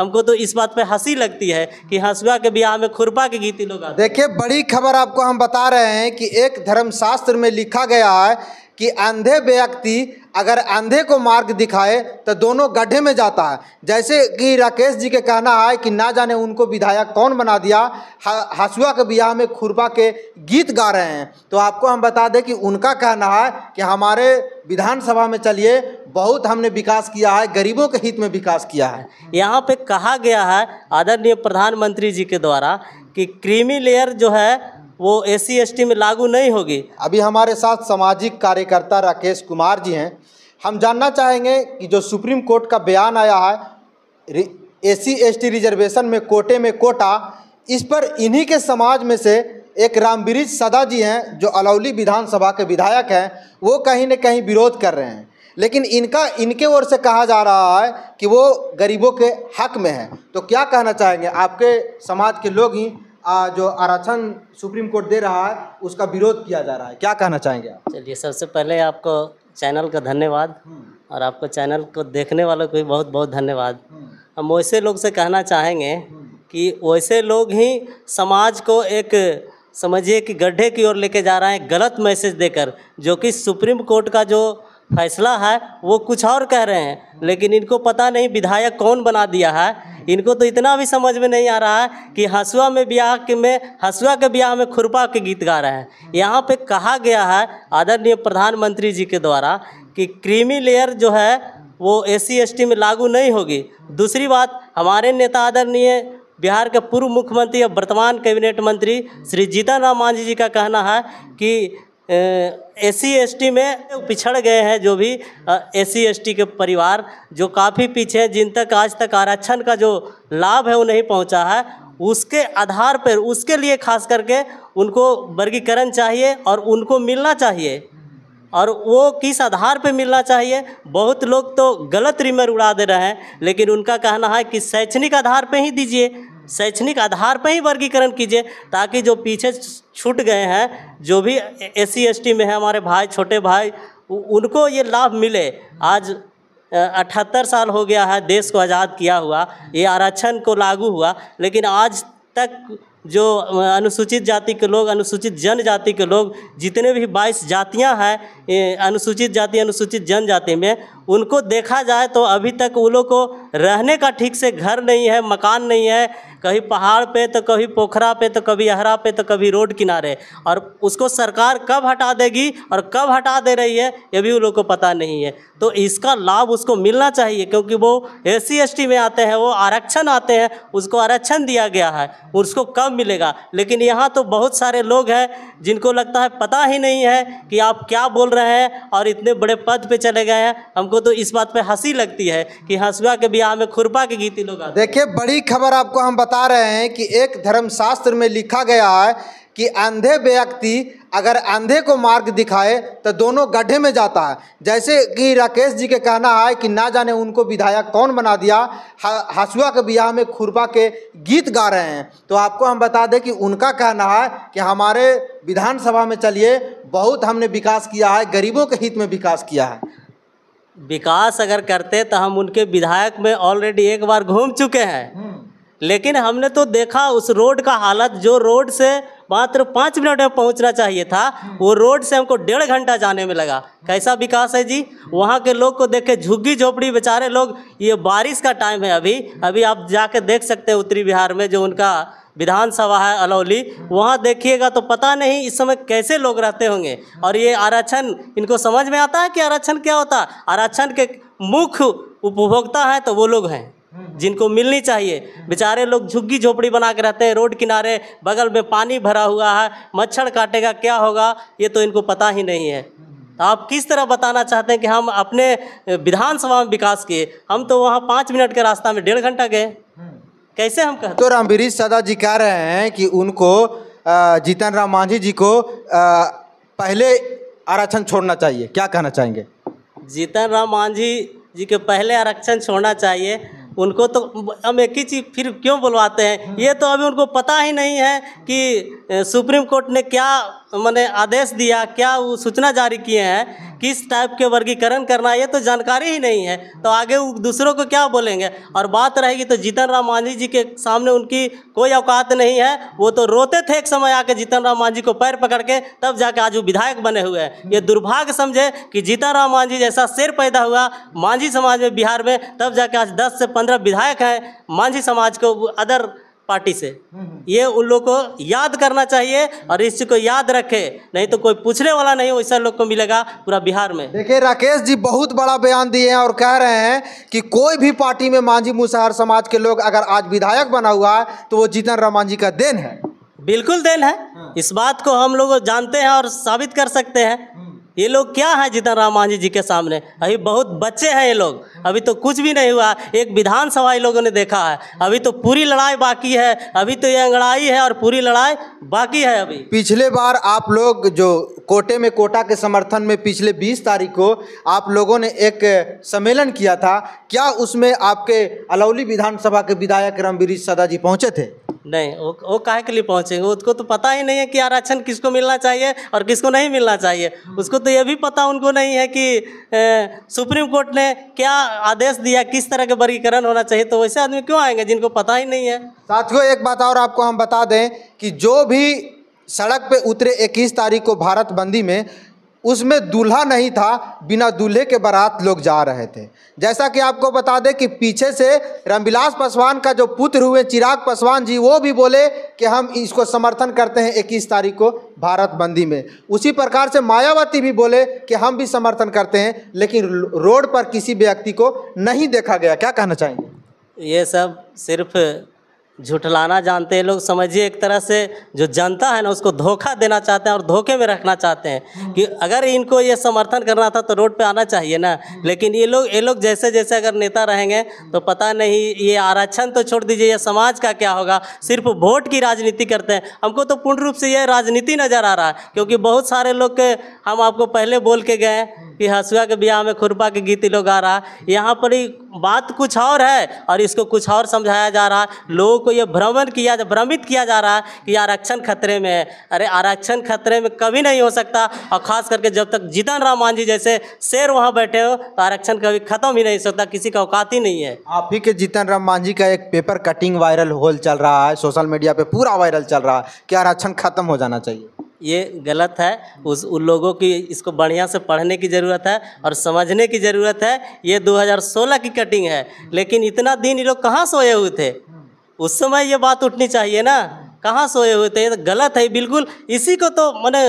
हमको तो इस बात पे हंसी लगती है कि हंसुआ के ब्याह में खुरपा के गीती लोग देखिए बड़ी खबर आपको हम बता रहे हैं कि एक धर्मशास्त्र में लिखा गया है कि अंधे व्यक्ति अगर अंधे को मार्ग दिखाए तो दोनों गड्ढे में जाता है जैसे कि राकेश जी के कहना है कि ना जाने उनको विधायक कौन बना दिया हसुआ के ब्याह में खुरपा के गीत गा रहे हैं तो आपको हम बता दें कि उनका कहना है कि हमारे विधानसभा में चलिए बहुत हमने विकास किया है गरीबों के हित में विकास किया है यहाँ पे कहा गया है आदरणीय प्रधानमंत्री जी के द्वारा कि क्रीमी लेयर जो है वो एस सी में लागू नहीं होगी अभी हमारे साथ सामाजिक कार्यकर्ता राकेश कुमार जी हैं हम जानना चाहेंगे कि जो सुप्रीम कोर्ट का बयान आया है एस सी रिजर्वेशन में कोटे में कोटा इस पर इन्हीं के समाज में से एक रामबिरीज सदा जी हैं जो अलौली विधानसभा के विधायक हैं वो कहीं ना कहीं विरोध कर रहे हैं लेकिन इनका इनके ओर से कहा जा रहा है कि वो गरीबों के हक में है तो क्या कहना चाहेंगे आपके समाज के लोग ही जो आरक्षण सुप्रीम कोर्ट दे रहा है उसका विरोध किया जा रहा है क्या कहना चाहेंगे आप चलिए सबसे पहले आपको चैनल का धन्यवाद हम्म। और आपको चैनल को देखने वालों को भी बहुत बहुत धन्यवाद हम्म। हम वैसे लोग से कहना चाहेंगे हम्म। कि वैसे लोग ही समाज को एक समझिए कि गड्ढे की ओर लेके जा रहे हैं गलत मैसेज देकर जो कि सुप्रीम कोर्ट का जो फैसला है वो कुछ और कह रहे हैं लेकिन इनको पता नहीं विधायक कौन बना दिया है इनको तो इतना भी समझ में नहीं आ रहा है कि हंसुआ में ब्याह के में हंसुआ के ब्याह में खुरपा के गीत गा रहे हैं यहाँ पे कहा गया है आदरणीय प्रधानमंत्री जी के द्वारा कि क्रीमी लेयर जो है वो एस सी में लागू नहीं होगी दूसरी बात हमारे नेता आदरणीय बिहार के पूर्व मुख्यमंत्री और वर्तमान कैबिनेट मंत्री श्री जीतन राम मांझी जी का कहना है कि एस सी में पिछड़ गए हैं जो भी एस सी के परिवार जो काफ़ी पीछे हैं जिन तक आज तक आरक्षण का जो लाभ है वो नहीं पहुंचा है उसके आधार पर उसके लिए खास करके उनको वर्गीकरण चाहिए और उनको मिलना चाहिए और वो किस आधार पे मिलना चाहिए बहुत लोग तो गलत रिमर उड़ा दे रहे हैं लेकिन उनका कहना है कि शैक्षणिक आधार पे ही दीजिए शैक्षणिक आधार पर ही वर्गीकरण कीजिए ताकि जो पीछे छूट गए हैं जो भी एस सी में है हमारे भाई छोटे भाई उनको ये लाभ मिले आज अठहत्तर साल हो गया है देश को आज़ाद किया हुआ ये आरक्षण को लागू हुआ लेकिन आज तक जो अनुसूचित जाति के लोग अनुसूचित जनजाति के लोग जितने भी बाईस जातियां हैं अनुसूचित जाति अनुसूचित जनजाति में उनको देखा जाए तो अभी तक उन लोग को रहने का ठीक से घर नहीं है मकान नहीं है कहीं पहाड़ पे तो कभी पोखरा पे तो कभी अहरा पे तो कभी रोड किनारे और उसको सरकार कब हटा देगी और कब हटा दे रही है ये भी उन लोग को पता नहीं है तो इसका लाभ उसको मिलना चाहिए क्योंकि वो एस सी में आते हैं वो आरक्षण आते हैं उसको आरक्षण दिया गया है उसको कब मिलेगा लेकिन यहाँ तो बहुत सारे लोग हैं जिनको लगता है पता ही नहीं है कि आप क्या बोल रहे हैं और इतने बड़े पद पर चले गए हैं हमको तो इस बात पर हंसी लगती है कि हंसुआ के ब्याह में खुरपा के गीती लोग देखिए बड़ी खबर आपको हम बता बता रहे हैं कि एक धर्मशास्त्र में लिखा गया है कि अंधे व्यक्ति अगर अंधे को मार्ग दिखाए तो दोनों गड्ढे में जाता है जैसे कि राकेश जी के कहना है कि ना जाने उनको विधायक कौन बना दिया हसुआ के ब्याह में खुरपा के गीत गा रहे हैं तो आपको हम बता दें कि उनका कहना है कि हमारे विधानसभा में चलिए बहुत हमने विकास किया है गरीबों के हित में विकास किया है विकास अगर करते तो हम उनके विधायक में ऑलरेडी एक बार घूम चुके हैं हम्म। लेकिन हमने तो देखा उस रोड का हालत जो रोड से मात्र पाँच मिनट में पहुंचना चाहिए था वो रोड से हमको डेढ़ घंटा जाने में लगा कैसा विकास है जी वहाँ के लोग को देखे झुग्गी झोपड़ी बेचारे लोग ये बारिश का टाइम है अभी अभी आप जाके देख सकते हैं उत्तरी बिहार में जो उनका विधानसभा है अलौली वहाँ देखिएगा तो पता नहीं इस समय कैसे लोग रहते होंगे और ये आरक्षण इनको समझ में आता है कि आरक्षण क्या होता है आरक्षण के मुख्य उपभोक्ता हैं तो वो लोग हैं जिनको मिलनी चाहिए बेचारे लोग झुग्गी झोपड़ी बना के रहते हैं रोड किनारे बगल में पानी भरा हुआ है मच्छर काटेगा क्या होगा ये तो इनको पता ही नहीं है तो आप किस तरह बताना चाहते हैं कि हम अपने विधानसभा में विकास किए हम तो वहाँ पाँच मिनट के रास्ता में डेढ़ घंटा गए कैसे हम कहते तो रामवीर सदा जी कह रहे हैं कि उनको जीतन राम मांझी जी को पहले आरक्षण छोड़ना चाहिए क्या कहना चाहेंगे जीतन राम मांझी जी के पहले आरक्षण छोड़ना चाहिए उनको तो हम एक ही चीज़ फिर क्यों बुलवाते हैं ये तो अभी उनको पता ही नहीं है कि सुप्रीम कोर्ट ने क्या तो मैंने आदेश दिया क्या वो सूचना जारी किए हैं किस टाइप के वर्गीकरण करना है ये तो जानकारी ही नहीं है तो आगे वो दूसरों को क्या बोलेंगे और बात रहेगी तो जीतन राम मांझी जी के सामने उनकी कोई औकात नहीं है वो तो रोते थे एक समय आके जीतन राम मांझी को पैर पकड़ के तब जाके आज वो विधायक बने हुए हैं ये दुर्भाग्य समझे कि जीतन राम मांझी जैसा शेर पैदा हुआ मांझी समाज में बिहार में तब जाके आज दस से पंद्रह विधायक हैं मांझी समाज को अदर पार्टी से हम्म, हम्म। ये उन लोग को याद करना चाहिए और इस चीज को याद रखे नहीं तो कोई पूछने वाला नहीं वैसा लोग को मिलेगा पूरा बिहार में देखिए राकेश जी बहुत बड़ा बयान दिए हैं और कह रहे हैं कि कोई भी पार्टी में मांझी मुसहर समाज के लोग अगर आज विधायक बना हुआ है तो वो जीतन राम जी का देन है बिल्कुल देन है हाँ। इस बात को हम लोग जानते हैं और साबित कर सकते हैं ये लोग क्या है जीतन राम मांझी जी के सामने अभी बहुत बच्चे हैं ये लोग अभी तो कुछ भी नहीं हुआ एक विधानसभा ये लोगों ने देखा है अभी तो पूरी लड़ाई बाकी है अभी तो ये अंगड़ाई है और पूरी लड़ाई बाकी है अभी पिछले बार आप लोग जो कोटे में कोटा के समर्थन में पिछले 20 तारीख को आप लोगों ने एक सम्मेलन किया था क्या उसमें आपके अलौली विधानसभा के विधायक रामवीरी सदा जी पहुँचे थे नहीं वो वो काहे के लिए पहुँचेंगे उसको तो पता ही नहीं है कि आरक्षण किसको मिलना चाहिए और किसको नहीं मिलना चाहिए हम्म। उसको तो ये भी पता उनको नहीं है कि ए, सुप्रीम कोर्ट ने क्या आदेश दिया किस तरह के वर्गीकरण होना चाहिए तो वैसे आदमी क्यों आएंगे जिनको पता ही नहीं है साथियों एक बात और आपको हम बता दें कि जो भी सड़क पे उतरे 21 तारीख को भारत बंदी में उसमें दूल्हा नहीं था बिना दूल्हे के बारात लोग जा रहे थे जैसा कि आपको बता दें कि पीछे से रामविलास पासवान का जो पुत्र हुए चिराग पासवान जी वो भी बोले कि हम इसको समर्थन करते हैं इक्कीस तारीख को भारत बंदी में उसी प्रकार से मायावती भी बोले कि हम भी समर्थन करते हैं लेकिन रोड पर किसी व्यक्ति को नहीं देखा गया क्या कहना चाहेंगे ये सब सिर्फ झुठलाना जानते हैं लोग समझिए एक तरह से जो जनता है ना उसको धोखा देना चाहते हैं और धोखे में रखना चाहते हैं हम्म। कि अगर इनको ये समर्थन करना था तो रोड पे आना चाहिए ना हम्म। लेकिन ये लोग ये लोग जैसे जैसे अगर नेता रहेंगे तो हम्म। पता नहीं ये आरक्षण तो छोड़ दीजिए ये समाज का क्या होगा सिर्फ वोट की राजनीति करते हैं हमको तो पूर्ण रूप से यह राजनीति नज़र आ रहा है क्योंकि बहुत सारे लोग के हम आपको पहले बोल के गए कि हंसुआ के ब्याह में खुरपा के गीत लोग गा रहा यहाँ पर ही बात कुछ और है और इसको कुछ और समझाया जा रहा है लोगों को ये भ्रमण किया भ्रमित किया जा रहा है कि आरक्षण खतरे में है अरे आरक्षण खतरे में कभी नहीं हो सकता और ख़ास करके जब तक जीतन राम मांझी जैसे शेर वहाँ बैठे हो तो आरक्षण कभी खत्म ही नहीं सकता किसी का औकात ही नहीं है आप ही के जीतन राम मांझी का एक पेपर कटिंग वायरल होल चल रहा है सोशल मीडिया पर पूरा वायरल चल रहा है कि आरक्षण खत्म हो जाना चाहिए ये गलत है उस उन लोगों की इसको बढ़िया से पढ़ने की ज़रूरत है और समझने की ज़रूरत है ये 2016 की कटिंग है लेकिन इतना दिन ये लोग कहाँ सोए हुए थे उस समय ये बात उठनी चाहिए ना कहाँ सोए हुए थे तो गलत है बिल्कुल इसी को तो मैंने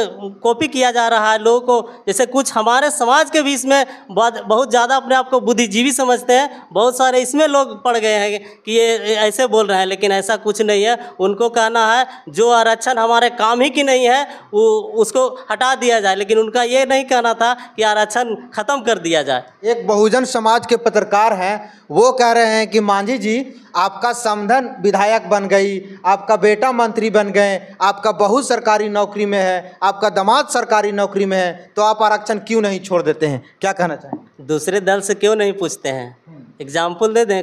कॉपी किया जा रहा है लोगों को जैसे कुछ हमारे समाज के भी इसमें बहुत ज़्यादा अपने आप को बुद्धिजीवी समझते हैं बहुत सारे इसमें लोग पड़ गए हैं कि ये ऐसे बोल रहे हैं लेकिन ऐसा कुछ नहीं है उनको कहना है जो आरक्षण हमारे काम ही की नहीं है वो उसको हटा दिया जाए लेकिन उनका ये नहीं कहना था कि आरक्षण ख़त्म कर दिया जाए एक बहुजन समाज के पत्रकार हैं वो कह रहे हैं कि मांझी जी आपका समधन विधायक बन गई आपका बेटा मंत्री बन गए आपका बहु सरकारी नौकरी में है आपका दामाद सरकारी नौकरी में है तो आप आरक्षण क्यों नहीं छोड़ देते हैं क्या कहना चाहें दूसरे दल से क्यों नहीं पूछते हैं एग्जाम्पल दे दें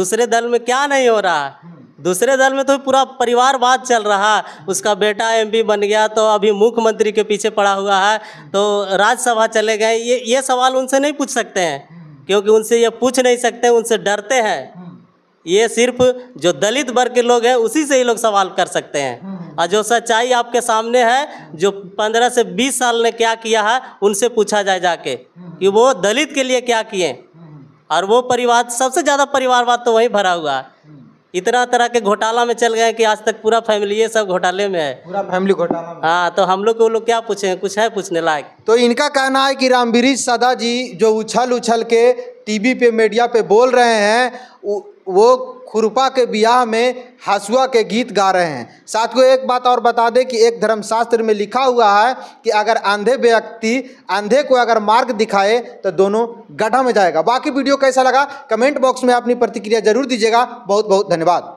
दूसरे दल में क्या नहीं हो रहा दूसरे दल में तो पूरा परिवारवाद चल रहा उसका बेटा एमपी बन गया तो अभी मुख्यमंत्री के पीछे पड़ा हुआ है तो राज्यसभा चले गए ये ये सवाल उनसे नहीं पूछ सकते हैं क्योंकि उनसे ये पूछ नहीं सकते उनसे डरते हैं ये सिर्फ जो दलित वर्ग के लोग हैं उसी से ही लोग सवाल कर सकते हैं हम्म। और जो सच्चाई आपके सामने है जो पंद्रह से बीस साल ने क्या किया है उनसे पूछा जाए जाके हम्म। कि वो दलित के लिए क्या किए हम्म। और वो परिवार सबसे ज़्यादा परिवारवाद तो वहीं भरा हुआ है इतना तरह के घोटाला में चल गए कि आज तक पूरा फैमिली ये सब घोटाले में है पूरा फैमिली घोटाला हाँ तो हम लोग को लोग क्या पूछे कुछ है पूछने लायक तो इनका कहना है कि रामबीरीज सदा जी जो उछल उछल के टीवी पे मीडिया पे बोल रहे हैं वो खुरपा के ब्याह में हसुआ के गीत गा रहे हैं साथ को एक बात और बता दें कि एक धर्मशास्त्र में लिखा हुआ है कि अगर अंधे व्यक्ति अंधे को अगर मार्ग दिखाए तो दोनों गड्ढा में जाएगा बाकी वीडियो कैसा लगा कमेंट बॉक्स में अपनी प्रतिक्रिया जरूर दीजिएगा बहुत बहुत धन्यवाद